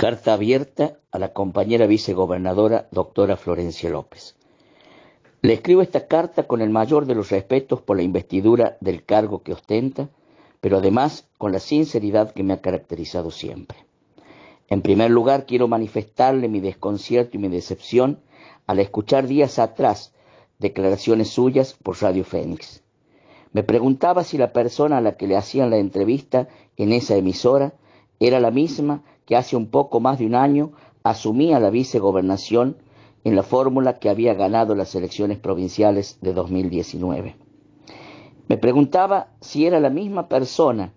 Carta abierta a la compañera vicegobernadora doctora Florencia López. Le escribo esta carta con el mayor de los respetos por la investidura del cargo que ostenta, pero además con la sinceridad que me ha caracterizado siempre. En primer lugar, quiero manifestarle mi desconcierto y mi decepción al escuchar días atrás declaraciones suyas por Radio Fénix. Me preguntaba si la persona a la que le hacían la entrevista en esa emisora era la misma que hace un poco más de un año asumía la vicegobernación en la fórmula que había ganado las elecciones provinciales de 2019. Me preguntaba si era la misma persona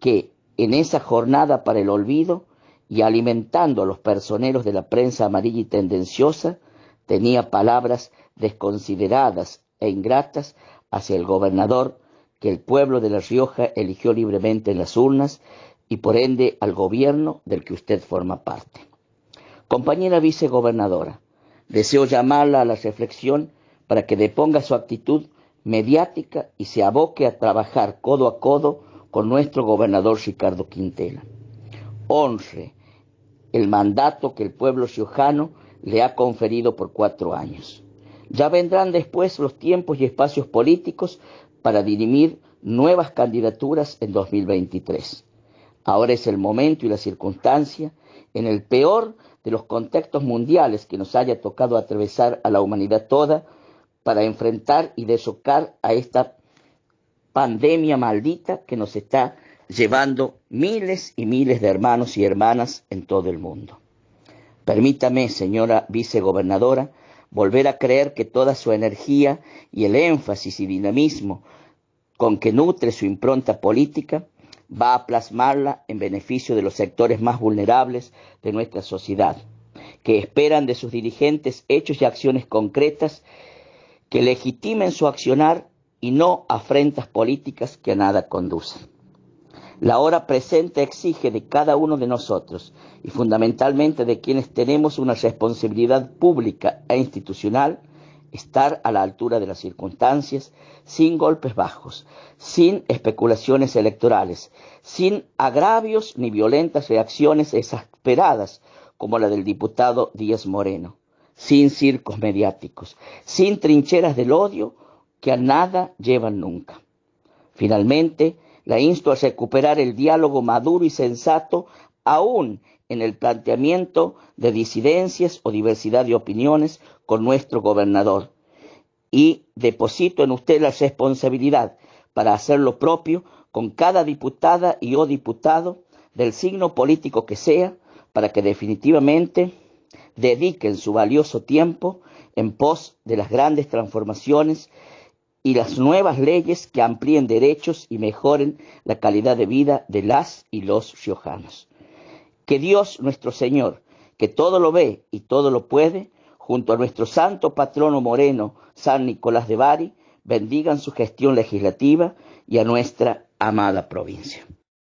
que en esa jornada para el olvido y alimentando a los personeros de la prensa amarilla y tendenciosa, tenía palabras desconsideradas e ingratas hacia el gobernador que el pueblo de La Rioja eligió libremente en las urnas y por ende al gobierno del que usted forma parte. Compañera vicegobernadora, deseo llamarla a la reflexión para que deponga su actitud mediática y se aboque a trabajar codo a codo con nuestro gobernador Ricardo Quintela. Honre el mandato que el pueblo ciujano le ha conferido por cuatro años. Ya vendrán después los tiempos y espacios políticos para dirimir nuevas candidaturas en 2023. Ahora es el momento y la circunstancia, en el peor de los contextos mundiales que nos haya tocado atravesar a la humanidad toda, para enfrentar y desocar a esta pandemia maldita que nos está llevando miles y miles de hermanos y hermanas en todo el mundo. Permítame, señora vicegobernadora, volver a creer que toda su energía y el énfasis y dinamismo con que nutre su impronta política va a plasmarla en beneficio de los sectores más vulnerables de nuestra sociedad, que esperan de sus dirigentes hechos y acciones concretas que legitimen su accionar y no afrentas políticas que a nada conducen. La hora presente exige de cada uno de nosotros y fundamentalmente de quienes tenemos una responsabilidad pública e institucional estar a la altura de las circunstancias, sin golpes bajos, sin especulaciones electorales, sin agravios ni violentas reacciones exasperadas como la del diputado Díaz Moreno, sin circos mediáticos, sin trincheras del odio que a nada llevan nunca. Finalmente, la insto a recuperar el diálogo maduro y sensato aún en el planteamiento de disidencias o diversidad de opiniones con nuestro gobernador. Y deposito en usted la responsabilidad para hacer lo propio con cada diputada y o diputado del signo político que sea, para que definitivamente dediquen su valioso tiempo en pos de las grandes transformaciones y las nuevas leyes que amplíen derechos y mejoren la calidad de vida de las y los riojanos que Dios nuestro Señor, que todo lo ve y todo lo puede, junto a nuestro santo patrono moreno, San Nicolás de Bari, bendigan su gestión legislativa y a nuestra amada provincia.